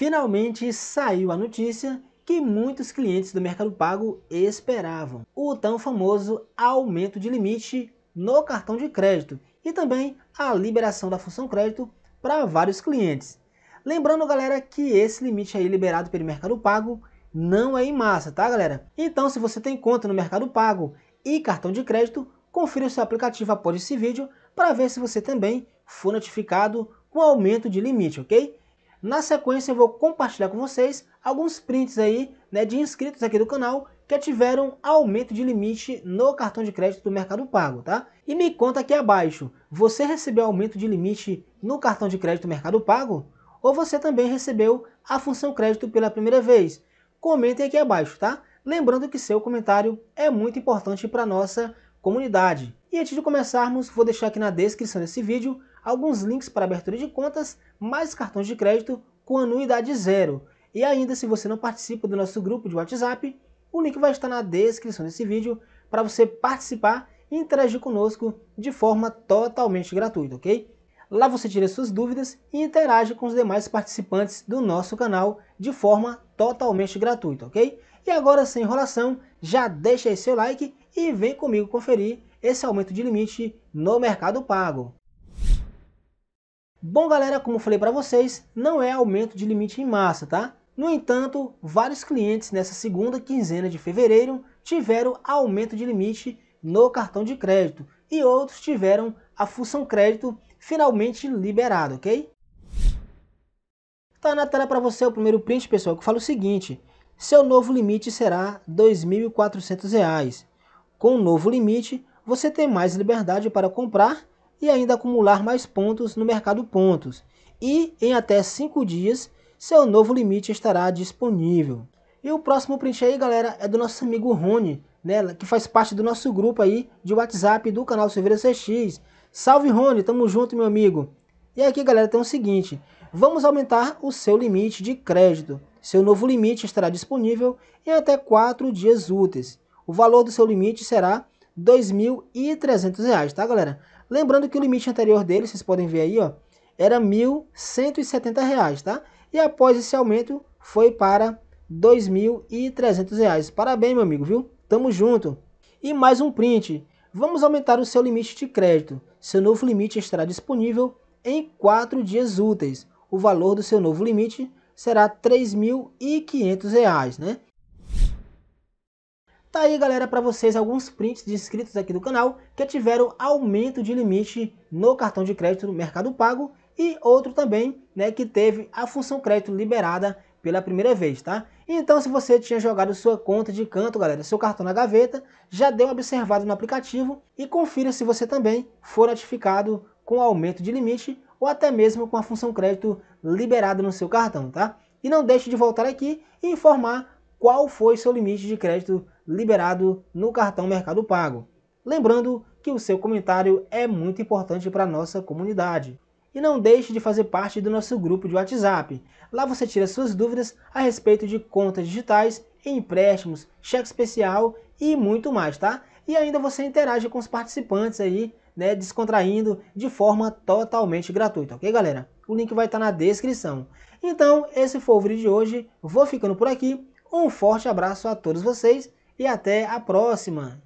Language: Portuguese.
Finalmente saiu a notícia que muitos clientes do Mercado Pago esperavam. O tão famoso aumento de limite no cartão de crédito e também a liberação da função crédito para vários clientes. Lembrando, galera, que esse limite aí liberado pelo Mercado Pago não é em massa, tá, galera? Então, se você tem conta no Mercado Pago e cartão de crédito, confira o seu aplicativo após esse vídeo para ver se você também foi notificado com aumento de limite, ok? Na sequência eu vou compartilhar com vocês alguns prints aí né, de inscritos aqui do canal que tiveram aumento de limite no cartão de crédito do Mercado Pago, tá? E me conta aqui abaixo, você recebeu aumento de limite no cartão de crédito do Mercado Pago? Ou você também recebeu a função crédito pela primeira vez? Comentem aqui abaixo, tá? Lembrando que seu comentário é muito importante para nossa comunidade. E antes de começarmos, vou deixar aqui na descrição desse vídeo alguns links para abertura de contas, mais cartões de crédito com anuidade zero. E ainda, se você não participa do nosso grupo de WhatsApp, o link vai estar na descrição desse vídeo para você participar e interagir conosco de forma totalmente gratuita, ok? Lá você tira suas dúvidas e interage com os demais participantes do nosso canal de forma totalmente gratuita, ok? E agora, sem enrolação, já deixa aí seu like e vem comigo conferir esse aumento de limite no Mercado Pago. Bom galera, como falei para vocês, não é aumento de limite em massa, tá? No entanto, vários clientes nessa segunda quinzena de fevereiro tiveram aumento de limite no cartão de crédito e outros tiveram a função crédito finalmente liberada, ok? Tá na tela para você o primeiro print, pessoal, que fala o seguinte: seu novo limite será R$ 2.400. Com o novo limite, você tem mais liberdade para comprar e ainda acumular mais pontos no mercado pontos. E em até 5 dias, seu novo limite estará disponível. E o próximo print aí, galera, é do nosso amigo Rony, né, que faz parte do nosso grupo aí de WhatsApp do canal Silveira CX. Salve Rony, tamo junto, meu amigo. E aqui, galera, tem o seguinte, vamos aumentar o seu limite de crédito. Seu novo limite estará disponível em até 4 dias úteis. O valor do seu limite será R$ 2.300, tá, galera? Lembrando que o limite anterior dele, vocês podem ver aí, ó, era R$ 1.170, tá? E após esse aumento, foi para R$ 2.300. Parabéns, meu amigo, viu? Tamo junto! E mais um print. Vamos aumentar o seu limite de crédito. Seu novo limite estará disponível em 4 dias úteis. O valor do seu novo limite será R$ 3.500, né? Tá aí, galera, para vocês alguns prints de inscritos aqui do canal que tiveram aumento de limite no cartão de crédito do Mercado Pago e outro também, né, que teve a função crédito liberada pela primeira vez, tá? Então, se você tinha jogado sua conta de canto, galera, seu cartão na gaveta, já deu um observado no aplicativo e confira se você também for notificado com aumento de limite ou até mesmo com a função crédito liberada no seu cartão, tá? E não deixe de voltar aqui e informar qual foi seu limite de crédito liberado no cartão Mercado Pago. Lembrando que o seu comentário é muito importante para a nossa comunidade. E não deixe de fazer parte do nosso grupo de WhatsApp. Lá você tira suas dúvidas a respeito de contas digitais, empréstimos, cheque especial e muito mais, tá? E ainda você interage com os participantes aí, né, descontraindo de forma totalmente gratuita, ok galera? O link vai estar tá na descrição. Então, esse foi o vídeo de hoje. Vou ficando por aqui. Um forte abraço a todos vocês e até a próxima!